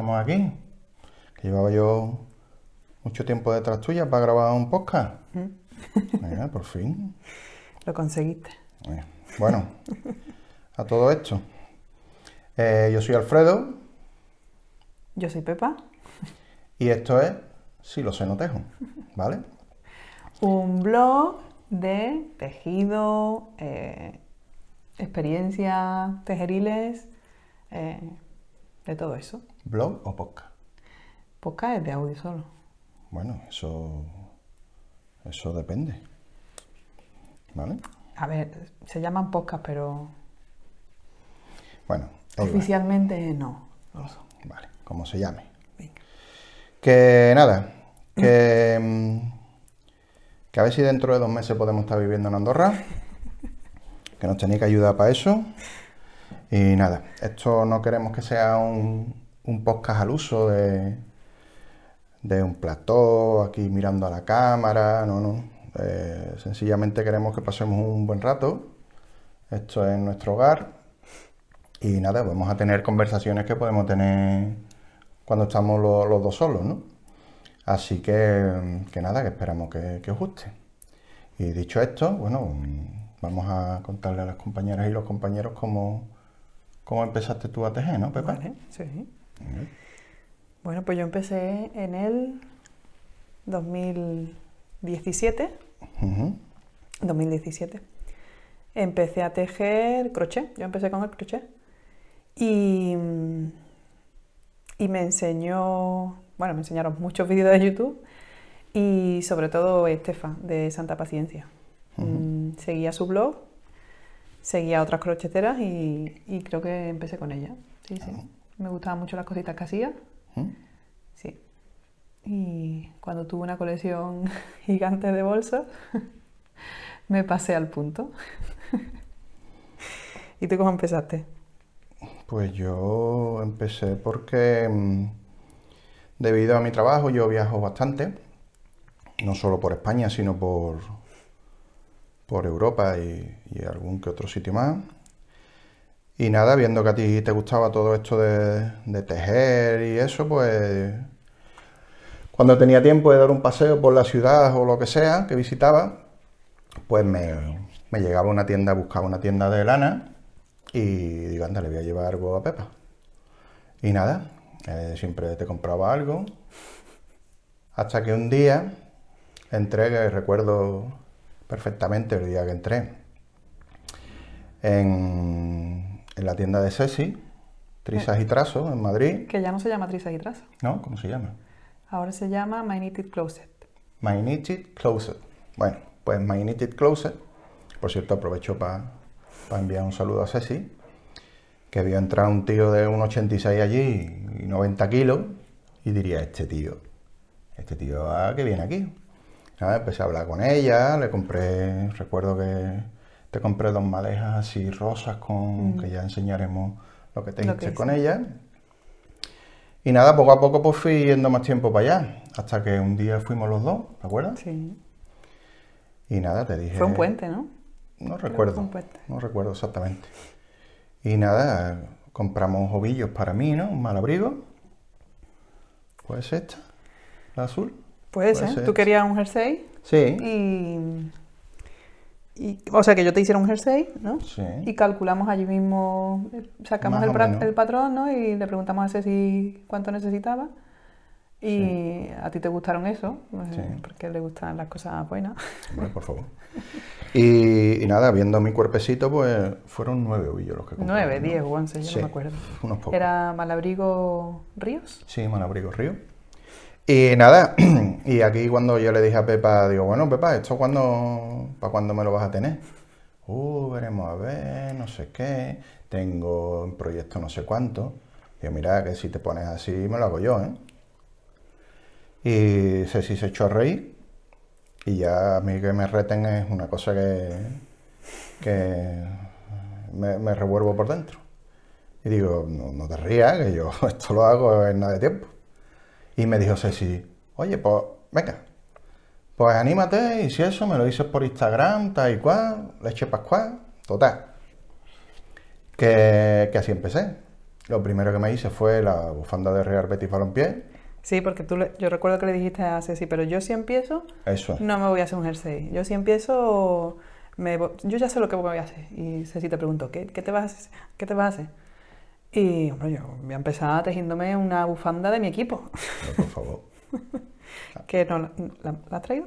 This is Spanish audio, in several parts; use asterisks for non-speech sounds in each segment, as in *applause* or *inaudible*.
estamos aquí. Que llevaba yo mucho tiempo detrás tuya para grabar un podcast. Mm. por fin. *laughs* Lo conseguiste. Bueno, a todo esto. Eh, yo soy Alfredo. Yo soy Pepa. Y esto es Si lo sé, no tejo. ¿Vale? *laughs* Un blog de tejido, eh, experiencias tejeriles, eh, de todo eso. ¿Blog o podcast? Podcast es de audio solo. Bueno, eso, eso depende. ¿Vale? A ver, se llaman podcast, pero. Bueno. Oficialmente no. vale, como se llame. Que nada, que, mm, que a ver si dentro de dos meses podemos estar viviendo en Andorra, *laughs* que nos tenéis que ayudar para eso. Y nada, esto no queremos que sea un, un podcast al uso de, de un plató, aquí mirando a la cámara, no, no. Eh, sencillamente queremos que pasemos un buen rato. Esto es nuestro hogar. Y nada, vamos a tener conversaciones que podemos tener cuando estamos los dos solos, ¿no? Así que, que nada, que esperamos que, os guste. Y dicho esto, bueno, vamos a contarle a las compañeras y los compañeros cómo, cómo empezaste tú a tejer, ¿no, Pepa? sí. Bueno, pues yo empecé en el 2017. 2017. Empecé a tejer crochet. Yo empecé con el crochet. Y, y me enseñó, bueno, me enseñaron muchos vídeos de YouTube y sobre todo Estefa de Santa Paciencia. Mm, seguía su blog, seguía otras crocheteras y, creo que empecé con ella. Sí, sí. Ah, me gustaban mucho las cositas que hacía. ¿Mm? Sí. Y cuando tuve una colección *laughs* gigante de bolsas, *laughs* me pasé al punto. *laughs* ¿Y tú cómo empezaste? Pues yo empecé porque mm, debido a mi trabajo yo viajo bastante, no solo por España, sino por, por Europa y, y algún que otro sitio más. Y nada, viendo que a ti te gustaba todo esto de, tejer y eso, pues cuando tenía tiempo de dar un paseo por la ciudad o lo que sea que visitaba, pues me, llegaba a una tienda, buscaba una tienda de lana y digo, anda, le voy a llevar algo a Pepa. Y nada, eh, siempre te compraba algo. Hasta que un día entré, y recuerdo perfectamente el día que entré, en en la tienda de Ceci, Trizas eh. y Trazos, en Madrid. Que ya no se llama Trizas y Trazos. No, ¿cómo se llama? Ahora se llama My Knitted Closet. My Knitted Closet. Bueno, pues My Knitted Closet. Por cierto, aprovecho para enviar un saludo a Ceci, que vio entrar un tío de 1,86 allí y 90 kilos, y diría, este tío, este tío que viene aquí. empecé a hablar con ella, le compré, recuerdo que te compré dos malejas así rosas con que ya enseñaremos lo que te hice con ellas. Y nada, poco a poco pues fui yendo más tiempo para allá, hasta que un día fuimos los dos, ¿te acuerdas? Sí. Y nada, te dije... Fue un puente, ¿no? No recuerdo. Un puente. No recuerdo exactamente. Y nada, compramos ovillos para mí, ¿no? Un mal abrigo. ser pues esta, la azul. Puede, ser. Tú querías un jersey. Sí. Y o sea, que yo te hiciera un jersey, ¿no? Y calculamos allí mismo, eh, sacamos el, patrón, ¿no? Y le preguntamos a Ceci si cuánto necesitaba. Y a ti te gustaron eso, eh, porque le gustan las cosas buenas. por favor. *laughs* Y, nada, viendo mi cuerpecito, pues fueron nueve ovillos los que Nueve, diez o once, yo no me acuerdo. Unos pocos. ¿Era Malabrigo Ríos? Sí, Malabrigo Ríos. Y nada, *clears throat* y aquí cuando yo le dije a Pepa, digo, bueno, Pepa, ¿esto cuándo, para cuándo me lo vas a tener? Uh, veremos a ver, no sé qué, tengo un proyecto no sé cuánto. Digo, mira, que si te pones así me lo hago yo, ¿eh? Y si se echó a reír. Y ya a mí que me reten es una cosa que, que me, revuelvo por dentro. Y digo, no, no te rías, que yo *laughs* esto lo hago en nada de tiempo. Y me dijo Ceci, oye, pues venga, pues anímate y si eso me lo dices por Instagram, tal y cual, leche pascual, total. Que, así empecé. Lo primero que me hice fue la bufanda de Real Betis Balompié. Sí, porque tú yo recuerdo que le dijiste a Ceci, pero yo si empiezo, eso no me voy a hacer un jersey. Yo si empiezo, yo ya sé lo que voy a hacer. Y Ceci te pregunto ¿qué, qué te, vas ¿qué te vas a hacer? Y, hombre, yo voy a empezar tejiéndome una bufanda de mi equipo. por favor. *laughs* que no, ¿La, has traído?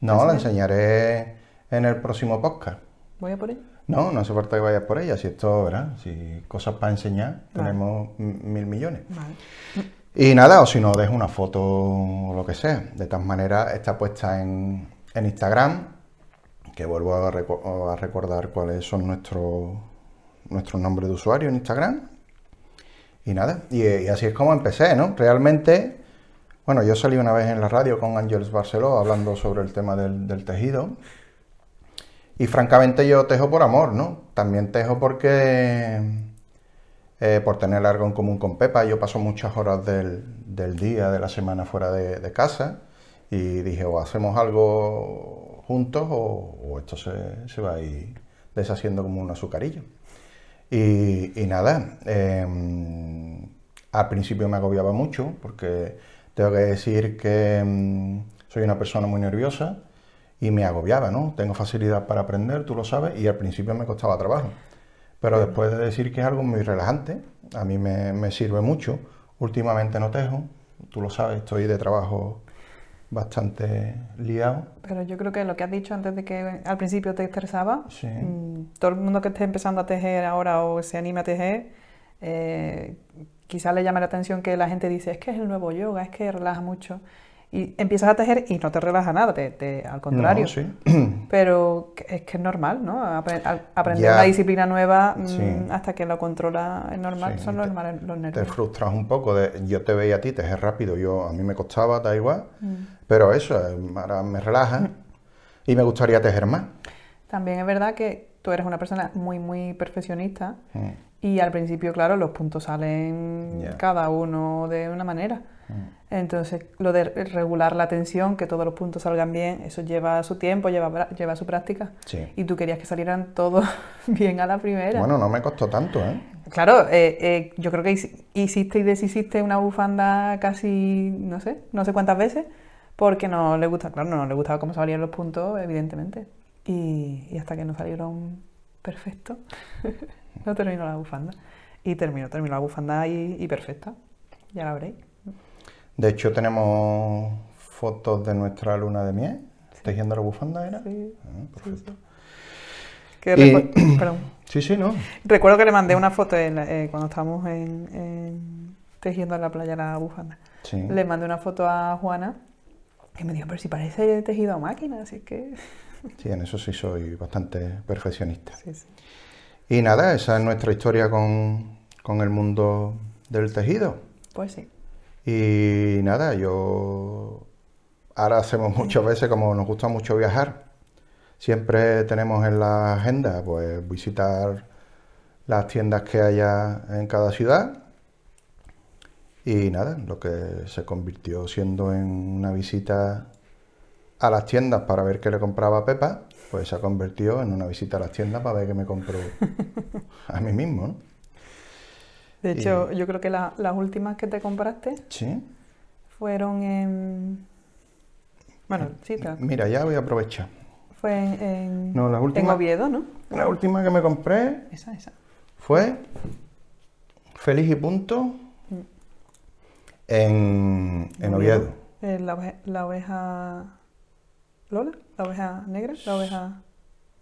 No, ¿La, enseñaré en el próximo podcast. ¿Voy a por ella? No, no hace falta que vayas por ella. Si esto, ¿verdad? Si cosas para enseñar, tenemos mil millones. Vale. Y nada, o si no, dejo una foto o lo que sea. De todas maneras, está puesta en, Instagram, que vuelvo a, recordar cuáles son nuestros nuestro nombres de usuario en Instagram y nada, y, así es como empecé, ¿no? Realmente, bueno, yo salí una vez en la radio con Ángeles Barceló hablando sobre el tema del, tejido. Y francamente yo tejo por amor, ¿no? También tejo porque, eh, por tener algo en común con Pepa, yo paso muchas horas del, día, de la semana fuera de, casa y dije, o hacemos algo juntos o, esto se, se, va a ir deshaciendo como un azucarillo. Y, nada, em, al principio me agobiaba mucho porque tengo que decir que em, soy una persona muy nerviosa y me agobiaba, ¿no? Tengo facilidad para aprender, tú lo sabes, y al principio me costaba trabajo. Pero después de decir que es algo muy relajante, a mí me, me sirve mucho. Últimamente no tejo, tú lo sabes, estoy de trabajo bastante liado. Pero yo creo que lo que has dicho antes de que al principio te estresaba, mm, todo el mundo que esté empezando a tejer ahora o se anime a tejer, eh, quizás le llame la atención que la gente dice, es que es el nuevo yoga, es que relaja mucho. Y empiezas a tejer y no te relaja nada, al contrario. sí. *clears throat* Pero es que es normal, ¿no? aprender la una disciplina nueva mm, hasta que lo controla es normal, son los, nervios. Te frustras un poco, yo te veía a ti tejes rápido, yo a mí me costaba, da igual. Mm. Pero eso, ahora me relaja y me gustaría tejer más. También es verdad que tú eres una persona muy, muy perfeccionista mm. y al principio, claro, los puntos salen cada uno de una manera. Mm. Entonces, lo de regular la tensión, que todos los puntos salgan bien, eso lleva su tiempo, lleva, lleva su práctica. Y tú querías que salieran todos *laughs* bien a la primera. Bueno, no me costó tanto, ¿eh? Claro, eh, eh, yo creo que hiciste y deshiciste una bufanda casi, no sé, no sé cuántas veces porque no le gusta, claro, no, le gustaba cómo salían los puntos, evidentemente. Y, hasta que no salieron perfectos, *laughs* no terminó la bufanda. Y terminó, terminó la bufanda y, perfecta. Ya la veréis. De hecho, tenemos fotos de nuestra luna de miel. Tejiendo la bufanda, ¿era? Sí. Ah, perfecto. Sí, *clears throat* Perdón. Sí, sí, ¿no? Recuerdo que le mandé una foto eh, cuando estábamos tejiendo en la playa la bufanda. Le mandé una foto a Juana que me dijo, pero si parece tejido a máquina, así que... *laughs* Sí, en eso sí soy bastante perfeccionista. Sí, sí. Y nada, esa es nuestra historia con, con, el mundo del tejido. Pues sí. Y nada, yo... Ahora hacemos muchas veces, como nos gusta mucho viajar, siempre tenemos en la agenda pues visitar las tiendas que haya en cada ciudad y nada, lo que se convirtió siendo en una visita a las tiendas para ver qué le compraba a Pepa, pues se ha convertido en una visita a las tiendas para ver qué me compró *laughs* a mí mismo. ¿no? De hecho, yo creo que las últimas que te compraste fueron en... Bueno, sí, Mira, ya voy a aprovechar. Fue en, No, la última... Oviedo, ¿no? La última que me compré fue Feliz y Punto en, Oviedo. Eh, la oveja, Lola? ¿La oveja negra? ¿La oveja,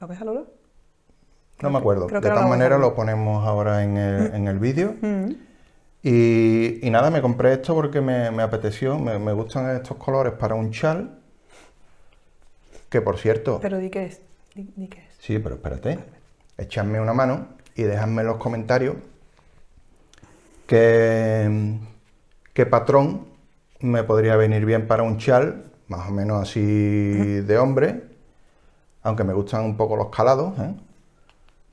la oveja Lola? No me acuerdo. de tal manera lo ponemos ahora en el, mm. vídeo. Mm. Y, nada, me compré esto porque me, apeteció, me, gustan estos colores para un chal. Que por cierto. Pero di qué es. Di, es. Sí, pero espérate. Echadme una mano y dejadme en los comentarios que, qué patrón me podría venir bien para un chal, más o menos así de hombre, aunque me gustan un poco los calados, ¿eh?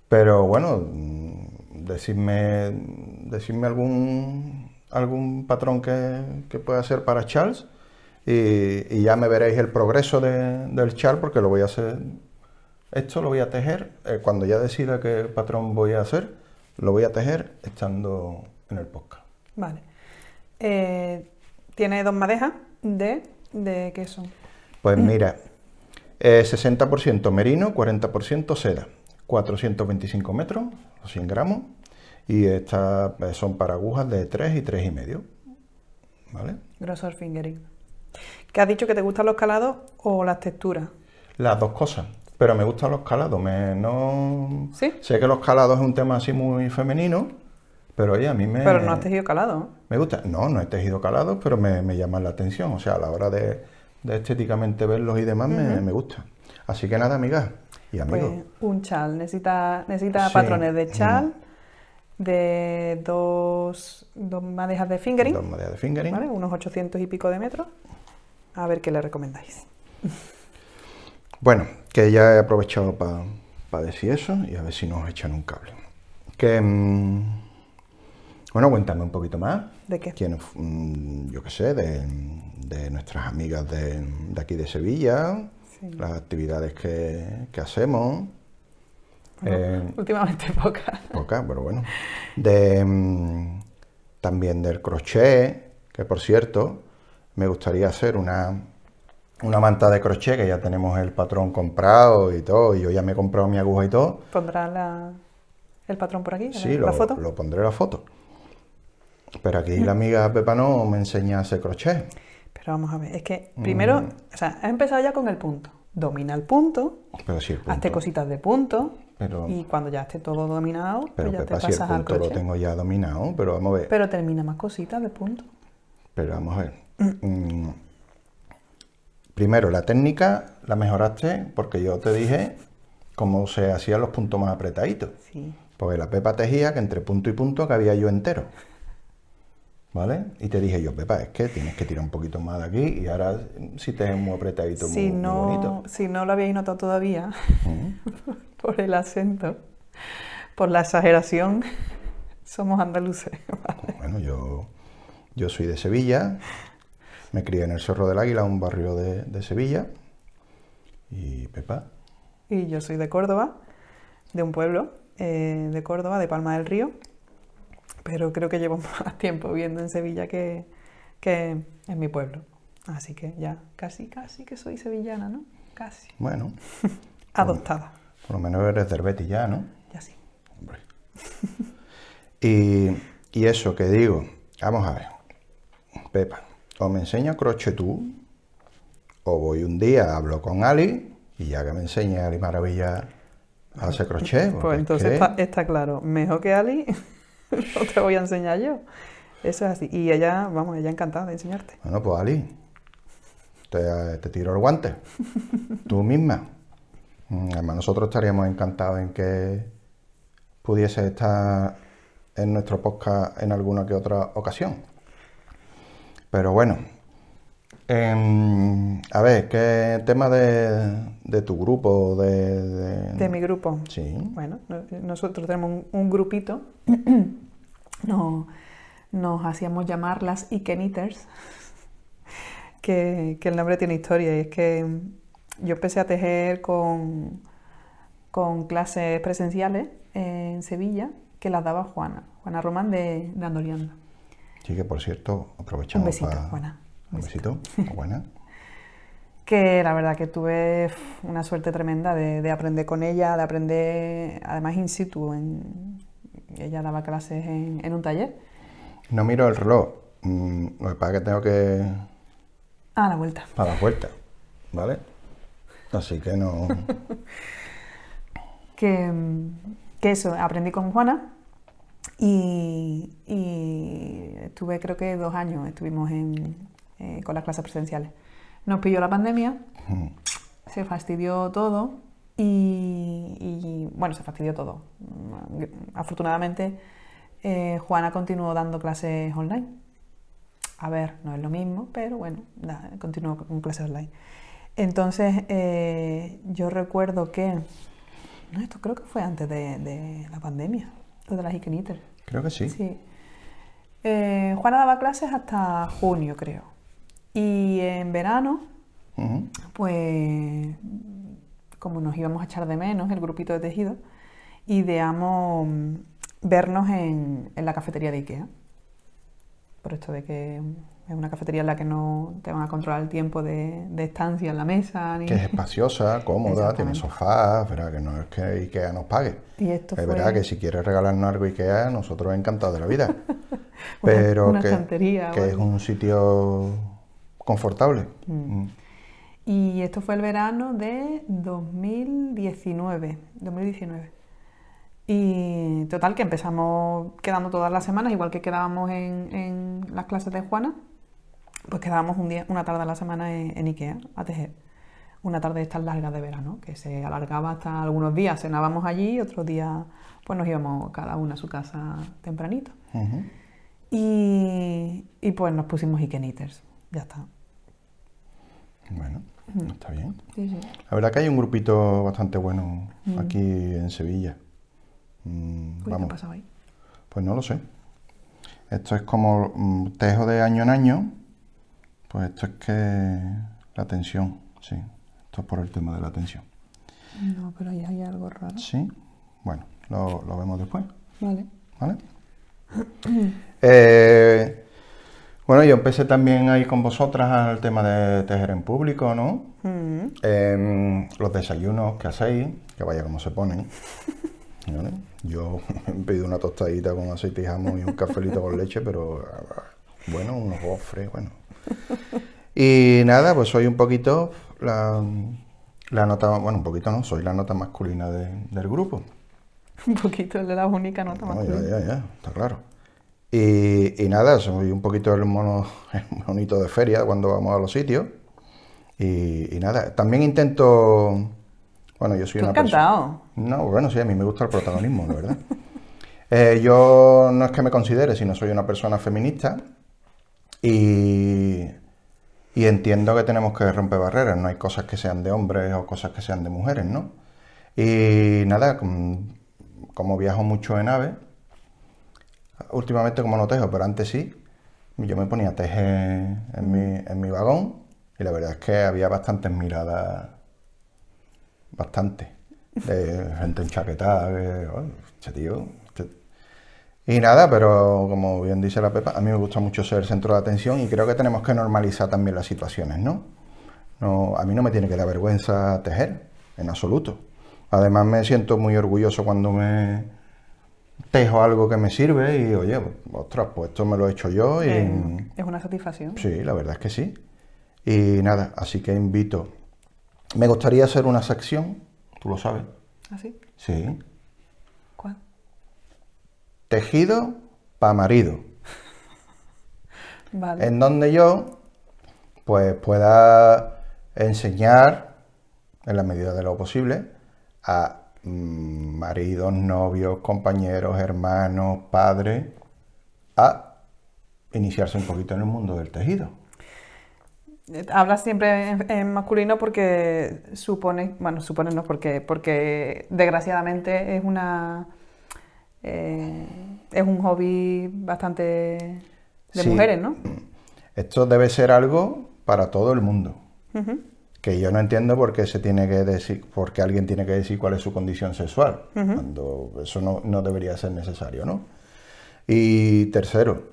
pero bueno, mm, decidme, algún, algún patrón que, pueda hacer para Charles y, ya me veréis el progreso del chal porque lo voy a hacer, esto lo voy a tejer, eh, cuando ya decida qué patrón voy a hacer, lo voy a tejer estando en el podcast. Vale. Eh, tiene dos madejas de, de queso. Pues mira, 60% eh, merino, 40% seda, 425 metros, 100 gramos, y estas pues, son para agujas de 3 y 3,5. y medio. ¿Vale? Grosor fingering. ¿Qué has dicho que te gustan los calados o las texturas? Las dos cosas, pero me gustan los calados, no... Sé que los calados es un tema así muy femenino, pero a mí me... Pero no has tejido calado. Me gusta. No, no he tejido calado, pero me, llama la atención. O sea, a la hora de, estéticamente verlos y demás, me, gusta. Así que nada, amigas y amigos. Pues, un chal. Necesita, necesita patrones de chal, de dos, madejas de fingering. Dos madejas de fingering. Unos 800 y pico de metros. A ver qué le recomendáis. Bueno, que ya he aprovechado para decir eso y a ver si nos echan un cable. Que... Mm, bueno, cuéntame un poquito más. ¿De qué? Mm, yo qué sé, de, nuestras amigas de, aquí de Sevilla, las actividades que, hacemos. Eh, últimamente pocas. *laughs* Pocas, pero bueno. De, mm, también del crochet, que por cierto, me gustaría hacer una, una manta de crochet, que ya tenemos el patrón comprado y todo, y yo ya me he comprado mi aguja y todo. ¿Pondrá el patrón por aquí? Sí, lo, la foto? lo pondré la foto. Pero aquí la amiga Pepa no me enseña a hacer crochet. Pero vamos a ver, es que primero, mm. o sea, has empezado ya con el punto. Domina el punto, pero hazte cositas de punto, pero, y cuando ya esté todo dominado, pues ya te pasas lo tengo ya dominado, pero vamos a ver. Pero termina más cositas de punto. Pero vamos a ver. Mm. Mm. Primero, la técnica la mejoraste porque yo te dije cómo se hacían los puntos más apretaditos. Sí. Porque la Pepa tejía que entre punto y punto cabía yo entero. ¿vale? Y te dije yo, Pepa, es que tienes que tirar un poquito más de aquí y ahora mm, si te es muy apretadito, si muy, no, bonito. Si no lo habéis notado todavía, *laughs* por el acento, por la exageración, *laughs* somos andaluces. *laughs* Bueno, yo, soy de Sevilla, me crié en el Cerro del Águila, un barrio de, Sevilla, y Pepa. Y yo soy de Córdoba, de un pueblo eh, de Córdoba, de Palma del Río, pero creo que llevo *laughs* más tiempo viviendo en Sevilla que, en mi pueblo. Así que ya casi, casi que soy sevillana, ¿no? Casi. Bueno. *laughs* Adoptada. Por lo menos eres del ya, ¿no? Ya sí. Hombre. *laughs* y, eso que digo, vamos a ver, Pepa, o me enseña crochet tú, o voy un día, hablo con Ali, y ya que me enseñe Ali maravilla hace crochet. Pues entonces está claro, mejor que Ali. *laughs* no te voy a enseñar yo. Eso es así. Y ella, vamos, ella encantada de enseñarte. Bueno, pues Ali, te, te tiro el guante. Tú misma. Mm, además, nosotros estaríamos encantados en que pudiese estar en nuestro podcast en alguna que otra ocasión. Pero bueno, Em, a ver, ¿qué tema de, tu grupo? De, mi grupo. Sí. Bueno, nosotros tenemos un, grupito. *clears throat* no, nos hacíamos llamar las Ikeniters, *laughs* que, que el nombre tiene historia. Y es que yo empecé a tejer con, con clases presenciales en Sevilla que las daba Juana, Juana Román de, de Sí, que por cierto, aprovechamos. Un besito, Juana. Un besito, buena. *laughs* que la verdad que tuve una suerte tremenda de, aprender con ella, de aprender además in situ. En, ella daba clases en, un taller. No miro el reloj, mm, lo que pasa que tengo que... A la vuelta. A la vuelta, ¿vale? Así que no... *laughs* Mm, que, eso, aprendí con Juana, y, y, estuve creo que dos años, estuvimos en, eh, con las clases presenciales. Nos pilló la pandemia, hmm. se fastidió todo y, bueno, se fastidió todo. Afortunadamente, eh, Juana continuó dando clases online. A ver, no es lo mismo, pero bueno, continuó con clases online. Entonces, eh, yo recuerdo que. esto creo que fue antes de, la pandemia, lo de las Creo que sí. Juana daba clases hasta junio, creo. Y en verano, pues como nos íbamos a echar de menos el grupito de tejido, ideamos vernos en, la cafetería de Ikea. Por esto de que es una cafetería en la que no te van a controlar el tiempo de, estancia en la mesa. Que es espaciosa, *laughs* cómoda, tiene sofás, ¿verdad? Que no es que IKEA nos pague. es verdad que si quieres regalarnos algo IKEA, nosotros encantados de la vida. *laughs* Pero que, que es un sitio confortable. Mm. Mm. Y esto fue el verano de 2019. 2019. Y total, que empezamos quedando todas las semanas, igual que quedábamos en, las clases de Juana, pues quedábamos un día, una tarde a la semana en, Ikea a tejer. Una tarde estas largas de verano, que se alargaba hasta algunos días. Cenábamos allí, otros días pues nos íbamos cada una a su casa tempranito. y, pues nos pusimos Ikea ya está. Bueno, está bien. La verdad que hay un grupito bastante bueno aquí en Sevilla. Mm, ¿Qué ha pasado ahí? Pues no lo sé. Esto es como mm, tejo de año en año. Pues esto es que la tensión, sí. Esto es por el tema de la tensión. No, pero ahí hay algo raro. Sí. Bueno, lo, lo vemos después. Vale. ¿Vale? *clears throat* eh, bueno, yo empecé también ahí con vosotras al tema de tejer en público, ¿no? Mm. Em, los desayunos que hacéis, que vaya como se ponen. *laughs* Yo *laughs* he pedido una tostadita con aceite y jamón y un cafelito con leche, pero bueno, unos gofres, bueno. Y nada, pues soy un poquito la, nota, bueno, un poquito no, soy la nota masculina del grupo. Un poquito, de la única nota masculina. Ya, ya, ya, está claro. Y, nada, soy un poquito el mono, *laughs* monito de feria cuando vamos a los sitios. Y, nada, también intento. Bueno, yo soy una no, bueno, sí, a mí me gusta el protagonismo, la verdad. *laughs* Eh, yo no es que me considere, sino soy una persona feminista. Y, y entiendo que tenemos que romper barreras. No hay cosas que sean de hombres o cosas que sean de mujeres, ¿no? Y nada, como viajo mucho en AVE Últimamente como no tejo, pero antes sí, yo me ponía a tejer en mi, en mi vagón y la verdad es que había bastantes miradas, bastante, de gente enchaquetada, que, este este Y nada, pero como bien dice la Pepa, a mí me gusta mucho ser el centro de atención y creo que tenemos que normalizar también las situaciones, ¿no? no a mí no me tiene que dar vergüenza tejer, en absoluto. Además me siento muy orgulloso cuando me tejo algo que me sirve y oye, ostras, pues esto me lo he hecho yo y... Eh, es una satisfacción. Sí, la verdad es que sí. Y nada, así que invito. Me gustaría hacer una sección, tú lo sabes. ¿Ah, sí? Sí. ¿Cuál? Tejido para marido. *laughs* vale. En donde yo, pues pueda enseñar, en la medida de lo posible, a Mm, maridos, novios, compañeros, hermanos, padres, a iniciarse un poquito en el mundo del tejido. Hablas siempre en, masculino porque supone, bueno, supone no, porque, porque desgraciadamente es una... Eh, es un hobby bastante de mujeres, ¿no? Esto debe ser algo para todo el mundo que yo no entiendo por qué se tiene que decir, porque alguien tiene que decir cuál es su condición sexual, cuando eso no, debería ser necesario, ¿no? Y tercero,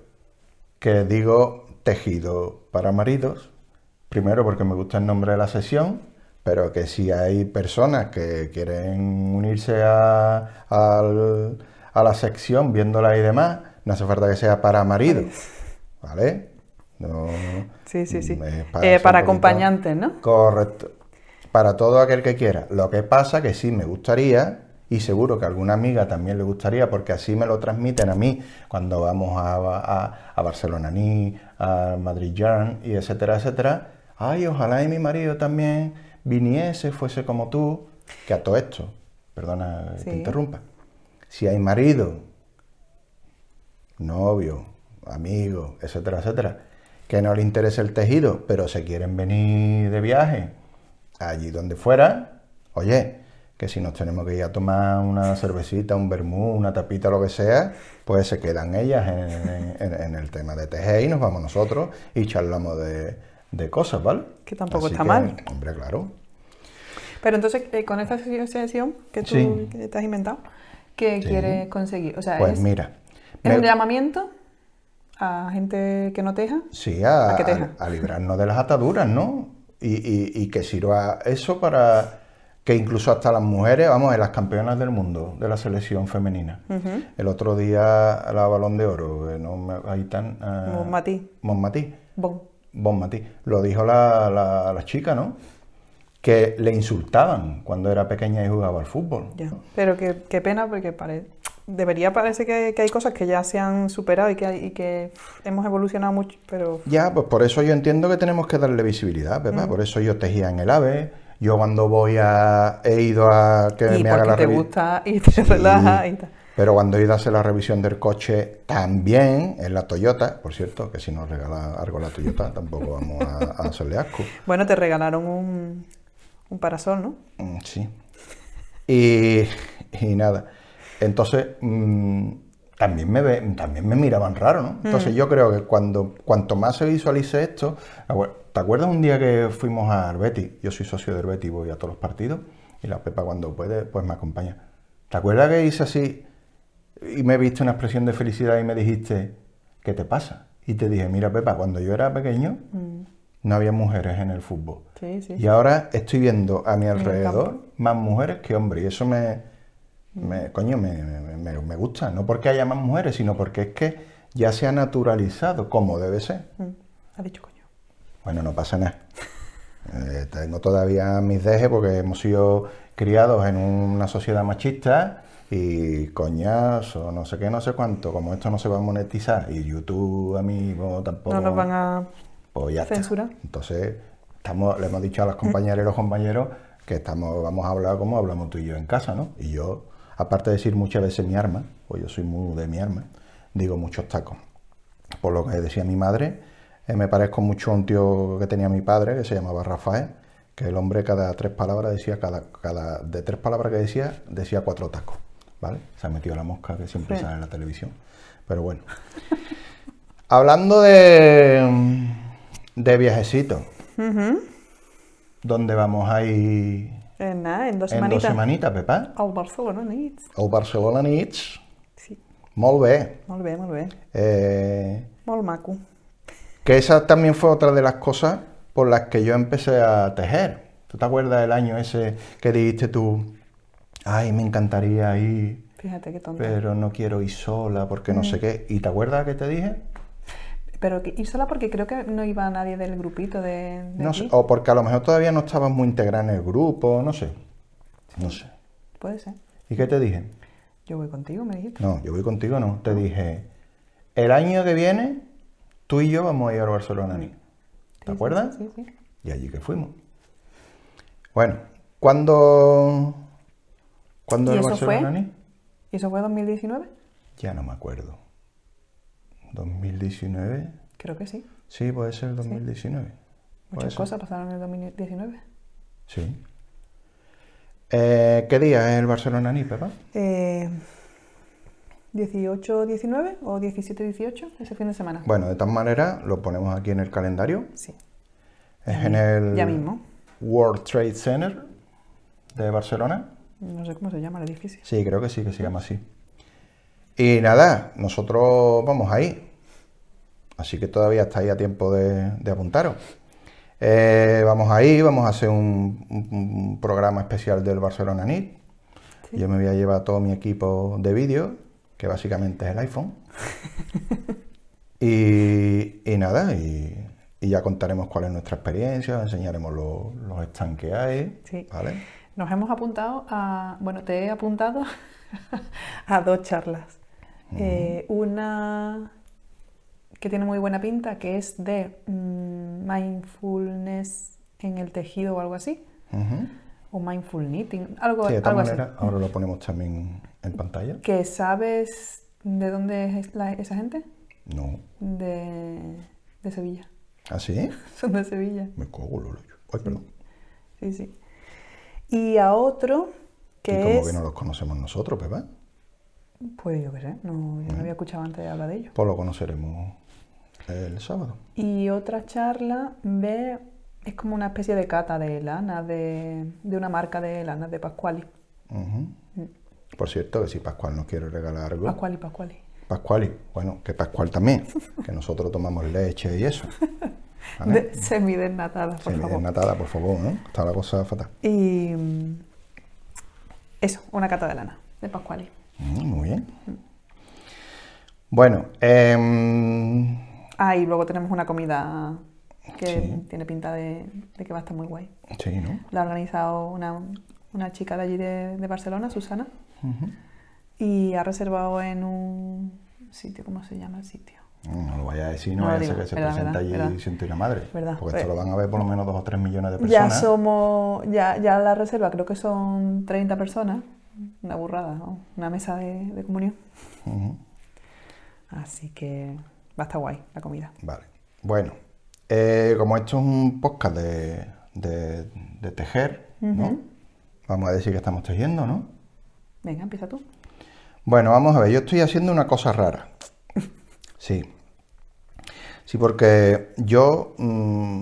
que digo tejido para maridos, primero porque me gusta el nombre de la sesión, pero que si hay personas que quieren unirse a, a la sección viéndola y demás, no hace falta que sea para maridos, ¿vale? No, sí, sí, sí. Mm, eh, para, acompañantes, ¿no? Correcto. Para todo aquel que quiera. Lo que pasa que sí me gustaría, y seguro que a alguna amiga también le gustaría, porque así me lo transmiten a mí cuando vamos a, a, a Barcelona Ni, a Madrid Yarn, y etcétera, etcétera. Ay, ojalá y mi marido también viniese, fuese como tú, que a todo esto, perdona que interrumpa. Si hay marido, novio, amigo, etcétera, etcétera, que no le interesa el tejido, pero se quieren venir de viaje allí donde fuera, oye, que si nos tenemos que ir a tomar una cervecita, un vermú, una tapita, lo que sea, pues se quedan ellas en, el tema de tejer y nos vamos nosotros y charlamos de, cosas, ¿vale? Que tampoco está mal. Hombre, claro. Pero entonces, eh, con esta asociación que tú te has inventado, ¿qué quieres conseguir? O sea, pues mira. ¿Es un llamamiento? a gente que no teja. Sí, a, librarnos de las ataduras, ¿no? Y, que sirva eso para que incluso hasta las mujeres, vamos, en las campeonas del mundo de la selección femenina. El otro día la balón de oro, eh, no ahí tan. Ah, Matí. Bon Bon. Bon Matí. Lo dijo la, la, chica, ¿no? que le insultaban cuando era pequeña y jugaba al fútbol. Ya. Pero qué, qué pena porque parece debería parecer que, hay cosas que ya se han superado y que, hay, que hemos evolucionado mucho, pero... Ya, pues por eso yo entiendo que tenemos que darle visibilidad, ¿verdad? Mm. Por eso yo tejía en el AVE, yo cuando voy a... he ido a que me haga la revisión... te gusta y te relaja y tal. Pero cuando he ido a hacer la revisión del coche, también en la Toyota, por cierto, que si nos regala algo la Toyota, *laughs* tampoco vamos a, a, hacerle asco. Bueno, te regalaron un, un parasol, ¿no? Mm, sí. Y, y nada. Entonces, mm, también, me también me miraban raro, ¿no? Entonces mm. yo creo que cuando cuanto más se visualice esto, ¿te acuerdas un día que fuimos a Arbeti? Yo soy socio de Arbeti, voy a todos los partidos y la Pepa cuando puede, pues me acompaña. ¿Te acuerdas que hice así y me viste una expresión de felicidad y me dijiste, ¿qué te pasa? Y te dije, mira Pepa, cuando yo era pequeño mm. no había mujeres en el fútbol. Y ahora estoy viendo a mi alrededor más mujeres que hombres y eso me me, coño, me, gusta. No porque haya más mujeres, sino porque es que ya se ha naturalizado como debe ser. Mm, ha dicho coño. Bueno, no pasa nada. *laughs* Eh, tengo todavía mis dejes porque hemos sido criados en una sociedad machista y coñazo, no sé qué, no sé cuánto. Como esto no se va a monetizar y YouTube, a mí tampoco. No nos van a pues censurar. Entonces, estamos, le hemos dicho a las compañeras y los compañeros que estamos, vamos a hablar como hablamos tú y yo en casa, ¿no? Y yo aparte de decir muchas veces mi arma, pues yo soy muy de mi arma, digo muchos tacos. Por lo que decía mi madre, eh, me parezco mucho a un tío que tenía mi padre, que se llamaba Rafael, que el hombre cada tres palabras decía, cada, cada de tres palabras que decía, decía cuatro tacos. ¿Vale? Se ha metido la mosca que siempre sale en la televisión. Pero bueno. *laughs* Hablando de, de viajecitos, ¿dónde vamos a ir en dos semanitas, En dos semanitas, Pepa. Al Barcelona Needs. Al Barcelona Nits. Sí. Molt bé. Molt bé, molt bé. Eh... Que esa también fue otra de las cosas por las que yo empecé a tejer. ¿Tú te acuerdas del año ese que dijiste tú, ay, me encantaría ir, Fíjate qué tonto. pero no quiero ir sola porque no sé mm. qué? ¿Y te acuerdas que te dije? Pero ir sola porque creo que no iba nadie del grupito de... no sé, o porque a lo mejor todavía no estabas muy integrada en el grupo, no sé. No sé. Puede ser. ¿Y qué te dije? Yo voy contigo, me dijiste. No, yo voy contigo, no. Te dije, el año que viene tú y yo vamos a ir a Barcelona. ni ¿Te acuerdas? Sí, sí, Y allí que fuimos. Bueno, ¿cuándo, ¿cuándo era Barcelona? ¿Y eso fue 2019? Ya no me acuerdo. ¿2019? Creo que sí. Sí, puede ser 2019. Muchas cosas pasaron en el 2019. Sí. Eh, ¿Qué día es el Barcelona ni Pepa? Eh, 18, 19 o 17, 18, ese fin de semana. Bueno, de tal manera lo ponemos aquí en el calendario. Sí. Es en el mismo. World Trade Center de Barcelona. No sé cómo se llama el edificio. Sí, creo que sí, que se llama así. Y nada, nosotros vamos ahí. Así que todavía está ahí a tiempo de, apuntaros. Eh, vamos ahí, vamos a hacer un, programa especial del Barcelona NIT. Yo me voy a llevar todo mi equipo de vídeo, que básicamente es el iPhone. *laughs* y, nada, y, ya contaremos cuál es nuestra experiencia, enseñaremos los stands que hay. Nos hemos apuntado a, bueno, te he apuntado *laughs* a dos charlas. Eh, una que tiene muy buena pinta, que es de mm, mindfulness en el tejido o algo así. O mindful knitting, algo, sí, de manera, así. Ahora lo ponemos también en pantalla. ¿Que sabes de dónde es esa gente? No. De, Sevilla. ¿Ah, sí? *laughs* Son de Sevilla. Me cago lo Ay, perdón. Sí, sí. Y a otro que ¿Y cómo que no los conocemos nosotros, Pepa? Pues yo qué sé, no, yo no mm. había escuchado antes de hablar de ellos. Pues lo conoceremos el sábado. Y otra charla ve, es como una especie de cata de lana, de, una marca de lana de Pascuali. Mm. Por cierto, que si Pascual nos quiere regalar algo. Pascuali, Pascuali. Pascuali, bueno, que Pascual también, *laughs* que nosotros tomamos leche y eso. se mide semidesnatada, por semidesnatada, favor. por favor, ¿no? Está la cosa fatal. Y mm, eso, una cata de lana de Pascuali. Mm, muy bien. Bueno, eh, Ah, y luego tenemos una comida que tiene pinta de, que va a estar muy guay. Sí, ¿no? La ha organizado una, una chica de allí de, Barcelona, Susana, y ha reservado en un sitio, ¿cómo se llama el sitio? No lo vaya a decir, no, no que se presenta allí y siente una madre. porque esto pues. lo van a ver por lo menos dos o tres millones de personas. Ya somos, ya, ya la reserva creo que son 30 personas. Una burrada, ¿no? Una mesa de, comunión. Así que va a estar guay la comida. Vale. Bueno, eh, como esto es un podcast de, tejer, ¿no? Vamos a decir que estamos tejiendo, ¿no? Venga, empieza tú. Bueno, vamos a ver, yo estoy haciendo una cosa rara. *laughs* Sí. Sí, porque yo mm,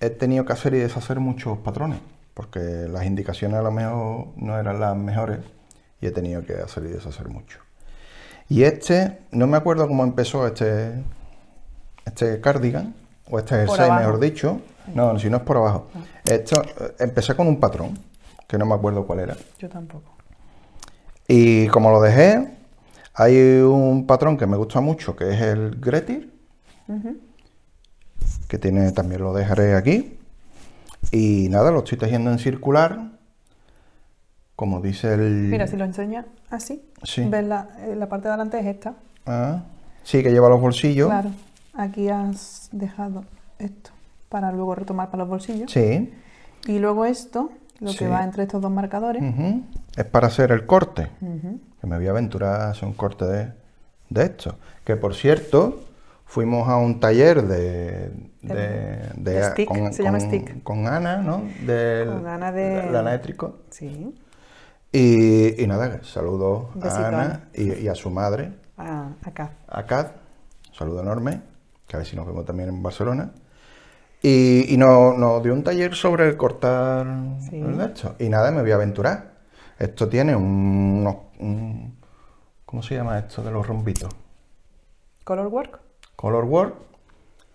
he tenido que hacer y deshacer muchos patrones, porque las indicaciones a lo mejor no eran las mejores y he tenido que hacer y deshacer mucho. Y este, no me acuerdo cómo empezó este, este cardigan, o este jersey, mejor dicho. No, si no es por abajo. Ah. Esto, eh, empecé con un patrón, que no me acuerdo cuál era. Yo tampoco. Y como lo dejé, hay un patrón que me gusta mucho, que es el Gretir, que tiene, también lo dejaré aquí. Y nada, lo estoy tejiendo en circular como dice el... Mira, si lo enseña así, sí. ves la, eh, la, parte de adelante es esta. Ah, sí, que lleva los bolsillos. Claro, aquí has dejado esto para luego retomar para los bolsillos. Sí. Y luego esto, lo que va entre estos dos marcadores. Es para hacer el corte, que me voy a aventurar a hacer un corte de, de esto. Que por cierto, fuimos a un taller de, de, de, de stick, se llama stick. con Ana, ¿no? Del, con Ana de, de Eléctrico. Sí. Y, nada, saludo a Ana y, a su madre. A, acá Kat. saludo enorme, que a ver si nos vemos también en Barcelona. Y, nos dio un taller sobre el cortar Y nada, me voy a aventurar. Esto tiene un, unos... ¿Cómo se llama esto de los rombitos? Color work. Color work.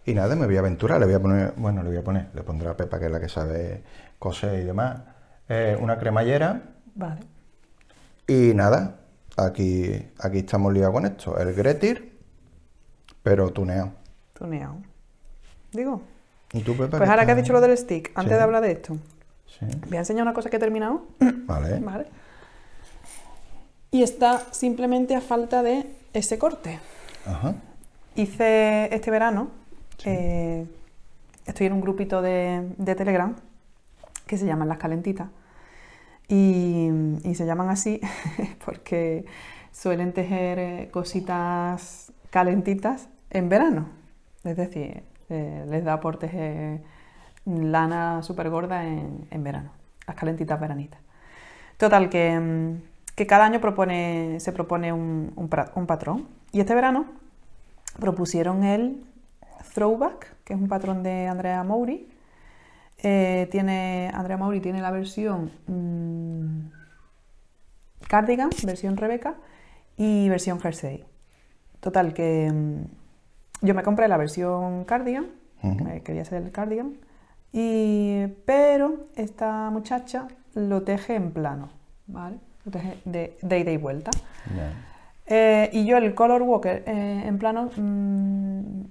Y nada, me voy a aventurar. Le voy a poner, bueno, le voy a poner, le pondré a Pepa, que es la que sabe coser y demás, eh, una cremallera Vale. Y nada, aquí, aquí estamos liados con esto. El Gretir, pero tuneado. Tuneado. Digo. ¿Y tú, Pues ahora que has dicho lo del stick, antes de hablar de esto, sí. voy a enseñar una cosa que he terminado. *clears throat* Vale. Vale. Y está simplemente a falta de ese corte. Ajá. Hice este verano, eh, estoy en un grupito de, de Telegram que se llaman Las Calentitas. Y, se llaman así *laughs* porque suelen tejer eh, cositas calentitas en verano. Es decir, eh, les da por tejer lana súper gorda en, verano, las calentitas veranitas. Total, que, mm, cada año se propone un, patrón. Y este verano propusieron el throwback, que es un patrón de Andrea Mouri eh, tiene, Andrea Mauri tiene la versión mm, cardigan, versión Rebeca y versión jersey. Total, que mm, yo me compré la versión cardigan, eh, quería ser el cardigan, pero esta muchacha lo teje en plano, ¿vale? Lo teje de, de ida y vuelta. Eh, y yo el color walker en plano mm,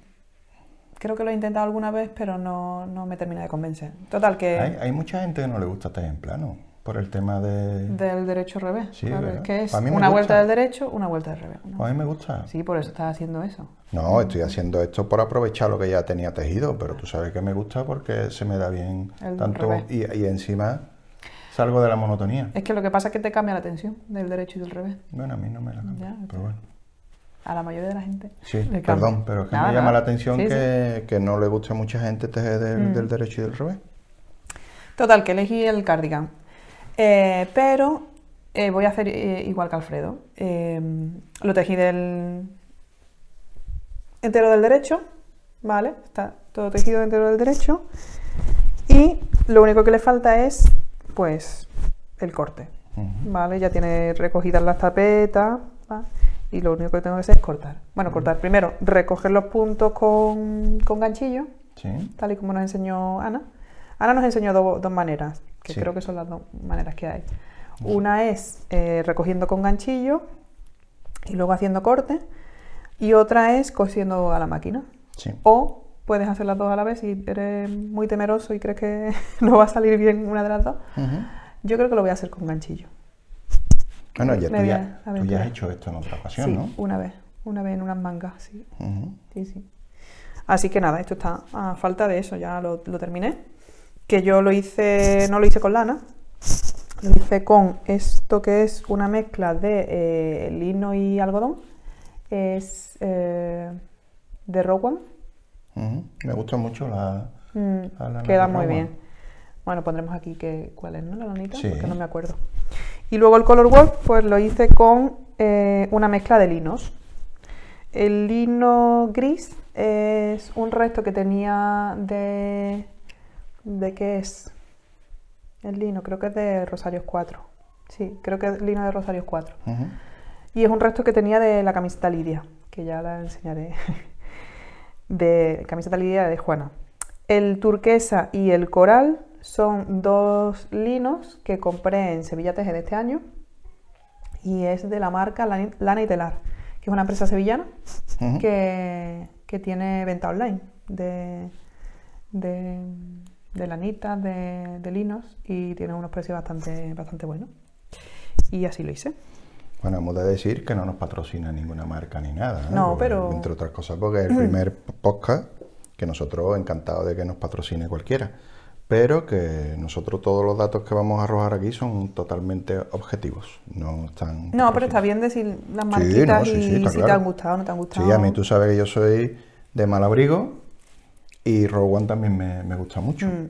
Creo que lo he intentado alguna vez, pero no, me termina de convencer. Total, que... Hay, mucha gente que no le gusta estar en plano por el tema de... Del derecho revés. Sí, claro, que es una vuelta del derecho, una vuelta del revés. A mí me gusta. Sí, por eso estás haciendo eso. No, estoy haciendo esto por aprovechar lo que ya tenía tejido, pero tú sabes que me gusta porque se me da bien el tanto y, y, encima salgo de la monotonía. Es que lo que pasa es que te cambia la tensión del derecho y del revés. Bueno, a mí no me la cambia, pero bueno a la mayoría de la gente. Sí, perdón, pero es que me llama la atención que, no le gusta a mucha gente tejer este mm. del, derecho y del revés. Total, que elegí el cardigan. Eh, pero eh, voy a hacer eh, igual que Alfredo. Em, lo tejí del entero del derecho, ¿vale? Está todo tejido entero del derecho. Y lo único que le falta es, pues, el corte, ¿vale? Ya tiene recogidas las tapetas, ¿vale? y lo único que tengo que hacer es cortar. Bueno, cortar primero, recoger los puntos con, con ganchillo, tal y como nos enseñó Ana. Ana nos enseñó dos maneras, que creo que son las dos maneras que hay. Una es eh, recogiendo con ganchillo y luego haciendo corte, y otra es cosiendo a la máquina. O puedes hacer las dos a la vez si eres muy temeroso y crees que *laughs* no va a salir bien una de las dos. Yo creo que lo voy a hacer con ganchillo. Bueno, ah, ya, tú, ya, has hecho esto en otra ocasión, sí, Una vez, una vez en unas mangas, sí. sí, sí. Así que nada, esto está a falta de eso, ya lo, terminé. Que yo lo hice, no lo hice con lana, lo hice con esto que es una mezcla de eh, lino y algodón. Es eh, de Rowan. Me gusta mucho la, mm, Queda muy bien. Bueno, pondremos aquí que, cuál es, ¿no? La lanita, porque no me acuerdo. Y luego el color work pues lo hice con eh, una mezcla de linos. El lino gris es un resto que tenía de... ¿De qué es? El lino, creo que es de Rosarios 4. Sí, creo que es lino de Rosarios 4. Y es un resto que tenía de la camiseta Lidia, que ya la enseñaré. *laughs* de camiseta Lidia de Juana. El turquesa y el coral son dos linos que compré en Sevilla de este año y es de la marca Lana y Telar, que es una empresa sevillana que, tiene venta online de, de, de lanitas, de, linos y tiene unos precios bastante, bastante buenos. Y así lo hice. Bueno, hemos de decir que no nos patrocina ninguna marca ni nada. No, pero. Entre otras cosas, porque es el primer podcast que nosotros encantados de que nos patrocine cualquiera pero que nosotros todos los datos que vamos a arrojar aquí son totalmente objetivos, no están... No, pero está bien decir las marquitas y si te han gustado o no te han gustado. Sí, a mí tú sabes que yo soy de mal abrigo y Rowan también me, gusta mucho. Mm.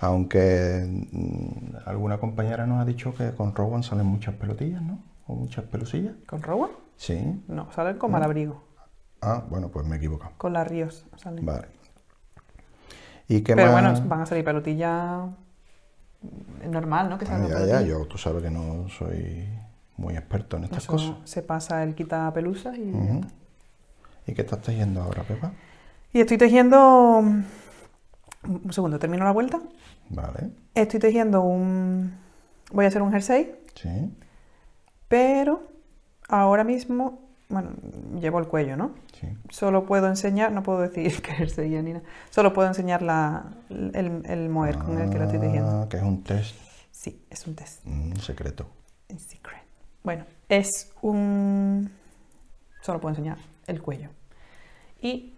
Aunque mm, alguna compañera nos ha dicho que con Rowan salen muchas pelotillas, ¿no? O muchas pelusillas. ¿Con Rowan? Sí. No, salen con mal mm. abrigo. Ah, bueno, pues me he equivocado. Con las Ríos salen. Vale. Pero bueno, van a salir pelotillas normal, ¿no? Que ya, ya, yo tú sabes que no soy muy experto en estas cosas. Se pasa el quita pelusas y. ¿Y qué estás tejiendo ahora, Pepa? Y estoy tejiendo. Un segundo, termino la vuelta. Vale. Estoy tejiendo un. Voy a hacer un jersey. Sí. Pero ahora mismo bueno, llevo el cuello, ¿no? Sí. Solo puedo enseñar, no puedo decir que *laughs* ni nada, solo puedo enseñar la, el, el con el que lo estoy tejiendo. Ah, que es un test. Sí, es un test. Un secreto. Un secret. Bueno, es un... solo puedo enseñar el cuello. Y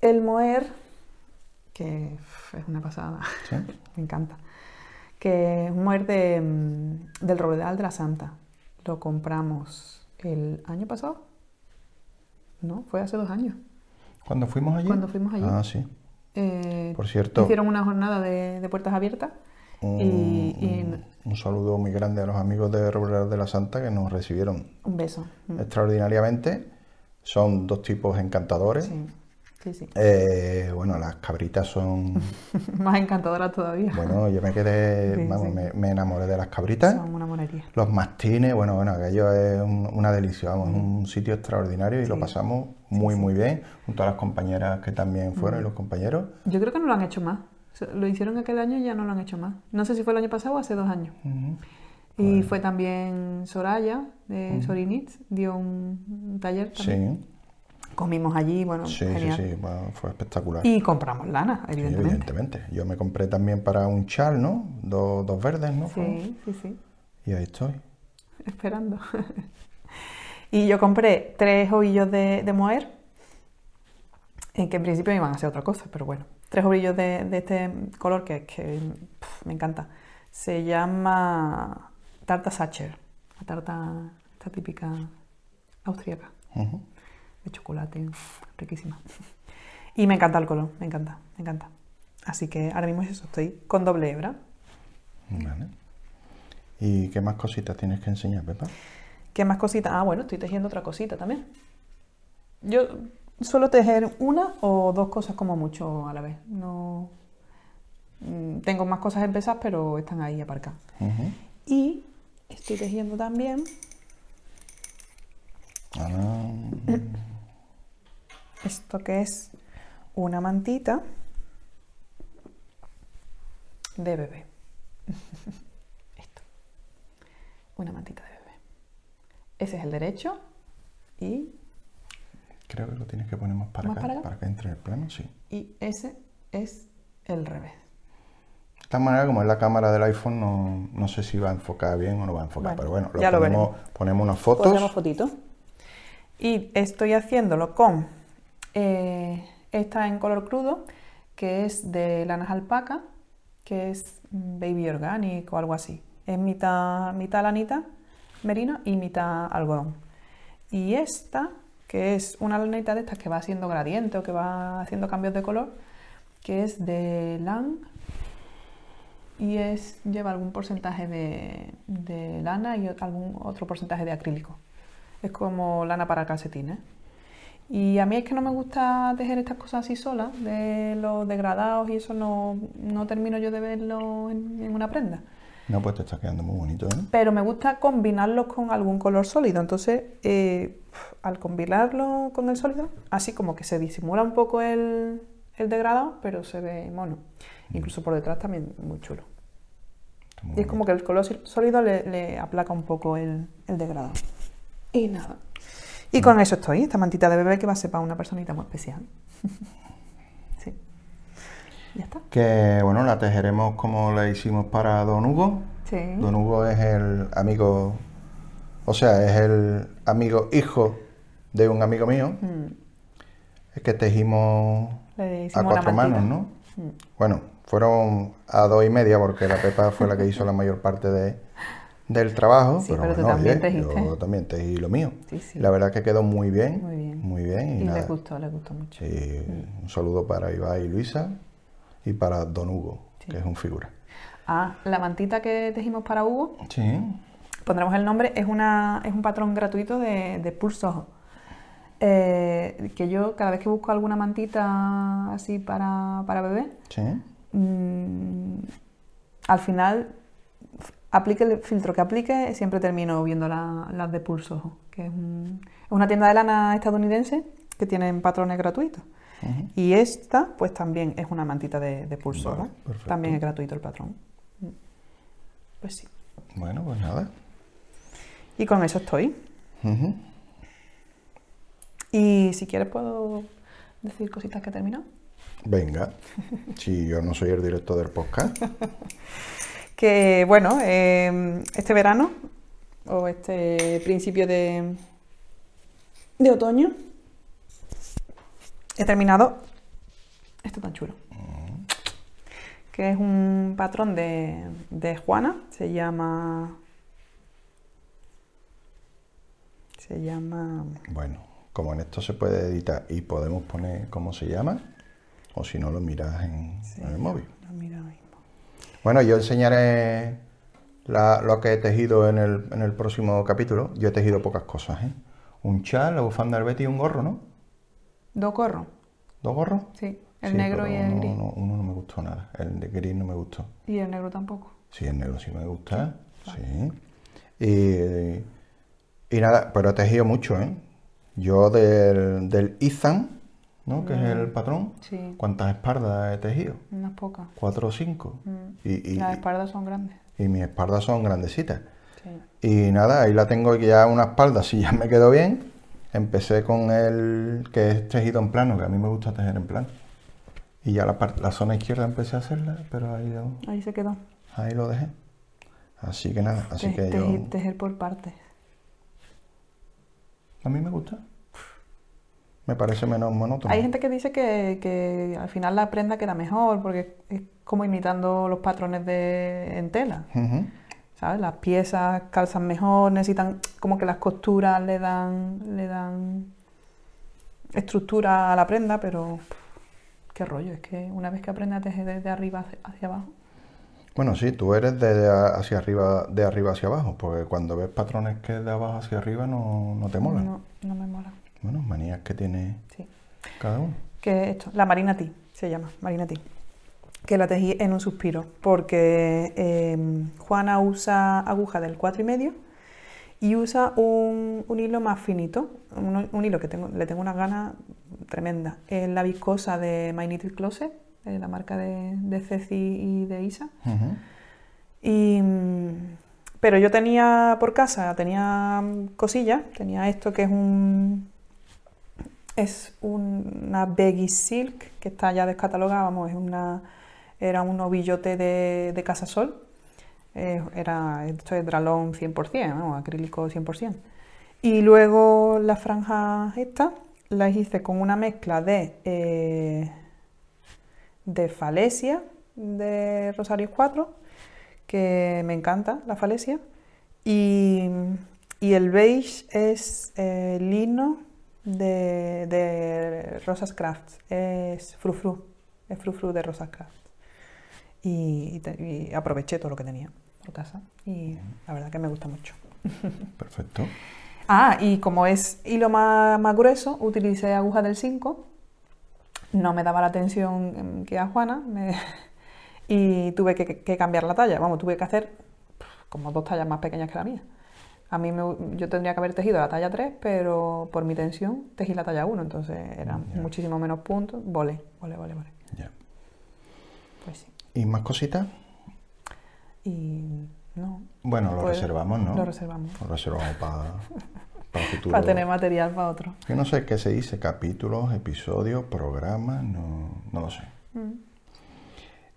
el moer, que es una pasada, ¿Sí? *laughs* me encanta, que es un moer de, mm, del robledal de la Santa. Lo compramos el año pasado, no, fue hace dos años. ¿Cuándo fuimos allí? Cuando fuimos allí. Ah, sí. Eh, Por cierto. Hicieron una jornada de, puertas abiertas. Un, y, Un, saludo muy grande a los amigos de de la Santa que nos recibieron. Un beso. Mm. Extraordinariamente. Son dos tipos encantadores. Sí. Sí, sí. Eh, bueno, las cabritas son... *laughs* Más encantadoras todavía. Bueno, yo me quedé, vamos, me, enamoré de las cabritas. Son una monería Los mastines, bueno, bueno, aquello es una delicia, vamos, un mm. sitio extraordinario y lo pasamos muy, muy bien, junto a las compañeras que también fueron y mm. los compañeros. Yo creo que no lo han hecho más. Lo hicieron aquel año y ya no lo han hecho más. No sé si fue el año pasado o hace dos años. Y pues fue también Soraya de Sorinitz, dio un, taller también. Sí. Comimos allí, bueno, sí, genial. sí, sí, fue espectacular. Y compramos lana, evidentemente. evidentemente. Yo me compré también para un chal, ¿no? dos verdes, ¿no? Sí, sí, sí. Y ahí estoy. Esperando. *laughs* y yo compré tres ovillos de, de en eh, que en principio iban a ser otra cosa, pero bueno. Tres ovillos de, este color que, me encanta. Se llama tarta Sacher, la tarta, esta típica austríaca chocolate, riquísima. Y me encanta el color, me encanta, me encanta. Así que ahora mismo eso, estoy con doble hebra. ¿Y qué más cositas tienes que enseñar, Pepa? ¿Qué más cositas? Ah, bueno, estoy tejiendo otra cosita también. Yo suelo tejer una o dos cosas como mucho a la vez. No mm, tengo más cosas empezadas, pero están ahí aparcadas. Y estoy tejiendo también. Ah. *clears throat* esto que es una mantita de bebé. *laughs* esto. Una mantita de bebé. Ese es el derecho y... Creo que lo tienes que poner más para, acá, para, que entre el plano, sí. Y ese es el revés. De esta manera, como es la cámara del iPhone, no, sé si va a enfocar bien o no va a enfocar, pero bueno, lo ya ponemos, ponemos unas fotos. Ponemos fotitos. Y estoy haciéndolo con eh, esta en color crudo, que es de lanas alpaca, que es baby organic o algo así. Es mitad, lanita merino y mitad algodón. Y esta, que es una lanita de estas que va haciendo gradiente o que va haciendo cambios de color, que es de LAN y es, lleva algún porcentaje de, lana y algún otro porcentaje de acrílico. Es como lana para calcetines. Y a mí es que no me gusta tejer estas cosas así solas, de los degradados y eso no, termino yo de verlo en, una prenda. No, pues te está quedando muy bonito, ¿no? ¿eh? Pero me gusta combinarlos con algún color sólido. Entonces, eh, al combinarlo con el sólido, así como que se disimula un poco el, el degradado, pero se ve mono. Mm. Incluso por detrás también muy chulo. y es como que el color sólido le, aplaca un poco el, el degradado. Y nada. Y con mm. eso estoy, esta mantita de bebé que va a ser para una personita muy especial. *laughs* sí. Ya está. Que bueno, la tejeremos como la hicimos para Don Hugo. Sí. Don Hugo es el amigo, o sea, es el amigo hijo de un amigo mío. Mm. Es que tejimos a cuatro manos, ¿no? Mm. Bueno, fueron a dos y media porque la Pepa fue la que hizo la mayor parte de del trabajo. Sí, pero, tú también tejiste. Yo también tejí lo mío. Sí, sí. La verdad que quedó muy bien. Muy bien. y, gustó, le gustó mucho. Mm. un saludo para Ibai y Luisa y para Don Hugo, que es un figura. Ah, la mantita que tejimos para Hugo. Sí. Pondremos el nombre. Es, una, es un patrón gratuito de, de Pulso eh, que yo cada vez que busco alguna mantita así para, para bebé, mm, al final aplique el filtro que aplique, siempre termino viendo las de Pulso, que es, una tienda de lana estadounidense que tienen patrones gratuitos. Y esta, pues también es una mantita de, de Pulso, También es gratuito el patrón. Pues sí. Bueno, pues nada. Y con eso estoy. Y si quieres puedo decir cositas que he terminado. Venga, si yo no soy el director del podcast. *laughs* que bueno, em, este verano o este principio de, de otoño he terminado esto tan chulo, que es un patrón de, Juana, se llama... Se llama... Bueno, como en esto se puede editar y podemos poner cómo se llama, o si no lo miras en, el móvil. Lo ahí. Bueno, yo enseñaré lo que he tejido en el, próximo capítulo. Yo he tejido pocas cosas, ¿eh? Un chal, la bufanda del Betty y un gorro, ¿no? Dos gorros. ¿Dos gorros? Sí, el negro y el gris. Uno, no me gustó nada, el de gris no me gustó. ¿Y el negro tampoco? Sí, el negro sí me gusta, sí. Y, nada, pero he tejido mucho, ¿eh? Yo del, del Ethan ¿no? Que es el mm. patrón. ¿Cuántas espaldas he tejido? Unas pocas. Cuatro o cinco. Mm. Y, Las espaldas son grandes. Y mis espaldas son grandecitas. Y nada, ahí la tengo ya una espalda, si ya me quedó bien. Empecé con el que es tejido en plano, que a mí me gusta tejer en plano. Y ya la, la zona izquierda empecé a hacerla, pero ahí lo, Ahí se quedó. Ahí lo dejé. Así que nada, así que tejer, Tejer por partes. A mí me gusta me parece menos monótono. Hay gente que dice que, al final la prenda queda mejor porque es como imitando los patrones de, en tela. ¿sabes? Las piezas calzan mejor, necesitan como que las costuras le dan, le dan estructura a la prenda, pero qué rollo, es que una vez que aprendes desde, desde arriba hacia abajo. Bueno, sí, tú eres de hacia arriba, de arriba hacia abajo, porque cuando ves patrones que de abajo hacia arriba no, te molan. No, no me mola. Bueno, manías que tiene cada uno. Que esto, la Marina se llama, Marina Que la tejí en un suspiro, porque em, Juana usa aguja del 4,5 y medio y usa un, hilo más finito, un, hilo que le tengo unas ganas tremendas. Es la viscosa de My Knitted Closet, de la marca de, Ceci y de Isa. Em, pero yo tenía por casa, tenía cosillas, tenía esto que es un, es una Beggy silk que está ya descatalogada, vamos, es una, era un ovillote de, de Casasol. era, esto es dralón 100%, ¿no? acrílico 100%. Y luego las franjas estas las hice con una mezcla de, eh, de falesia de Rosario 4, que me encanta la falesia, y, el beige es eh, lino de, Rosas Crafts, es fru, es frufru de Rosas Crafts. Y, aproveché todo lo que tenía por casa y la verdad que me gusta mucho. *laughs* Perfecto. ah, y como es hilo más, más grueso, utilicé aguja del 5. No me daba la tensión que a Juana *laughs* y tuve que, que, cambiar la talla. Vamos, tuve que hacer como dos tallas más pequeñas que la mía a mí yo tendría que haber tejido la talla 3, pero por mi tensión tejí la talla 1, entonces eran mm, muchísimo menos puntos. Volé, volé, volé, volé. Pues sí. ¿Y más cositas? Y no. Bueno, lo pues, reservamos, ¿no? Lo reservamos. Lo reservamos para... *laughs* Para, futuro. para tener material para otro. Yo no sé qué se dice, capítulos, episodios, programas, no, lo sé. Mm.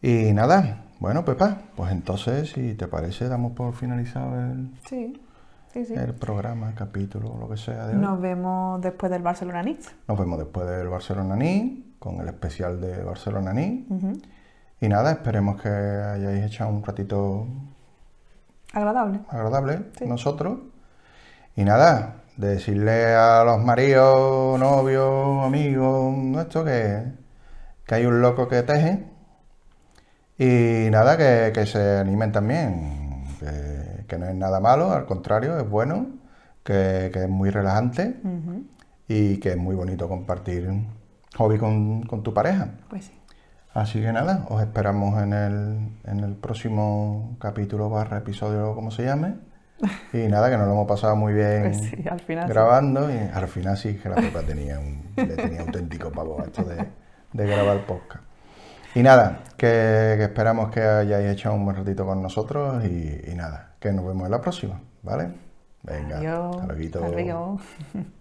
Y nada, bueno, Pepa, pues entonces, si te parece, damos por finalizado el... Sí sí, el programa, capítulo, lo que sea Nos vemos después del Barcelona Nos vemos después del Barcelona con el especial de Barcelona Y nada, esperemos que hayáis echado un ratito agradable. Agradable, nosotros. Y nada, decirle a los maridos, novios, amigos, nuestros que, que hay un loco que teje. Y nada, que, que se animen también. Que que no es nada malo, al contrario, es bueno, que, es muy relajante y que es muy bonito compartir hobby con, tu pareja. Pues sí. Así que nada, os esperamos en el, próximo capítulo barra episodio, como se llame. *laughs* Y nada, que nos lo hemos pasado muy bien pues grabando. Y al final sí que la papá tenía un, le tenía auténtico pavo a esto de, grabar podcast. Y nada, que, esperamos que hayáis echado un buen ratito con nosotros y nada, que nos vemos en la próxima, ¿vale? Venga, Adiós. hasta luego. *laughs*